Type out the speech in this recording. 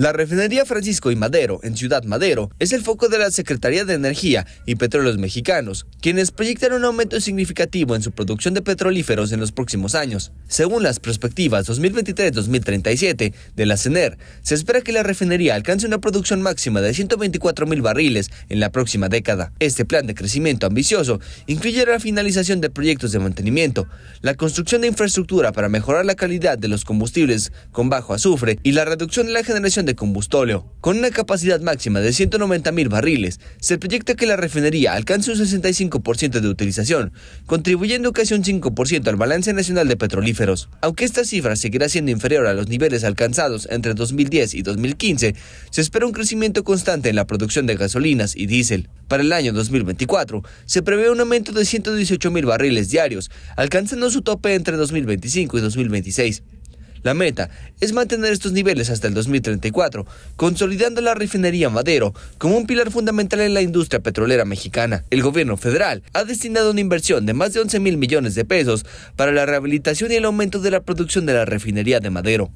La refinería Francisco y Madero, en Ciudad Madero, es el foco de la Secretaría de Energía y Petróleos Mexicanos, quienes proyectan un aumento significativo en su producción de petrolíferos en los próximos años. Según las perspectivas 2023-2037 de la CENER, se espera que la refinería alcance una producción máxima de 124 mil barriles en la próxima década. Este plan de crecimiento ambicioso incluye la finalización de proyectos de mantenimiento, la construcción de infraestructura para mejorar la calidad de los combustibles con bajo azufre y la reducción de la generación de combustóleo. Con una capacidad máxima de 190.000 barriles, se proyecta que la refinería alcance un 65% de utilización, contribuyendo casi un 5% al balance nacional de petrolíferos. Aunque esta cifra seguirá siendo inferior a los niveles alcanzados entre 2010 y 2015, se espera un crecimiento constante en la producción de gasolinas y diésel. Para el año 2024, se prevé un aumento de 118.000 barriles diarios, alcanzando su tope entre 2025 y 2026. La meta es mantener estos niveles hasta el 2034, consolidando la refinería Madero como un pilar fundamental en la industria petrolera mexicana. El gobierno federal ha destinado una inversión de más de 11 mil millones de pesos para la rehabilitación y el aumento de la producción de la refinería de Madero.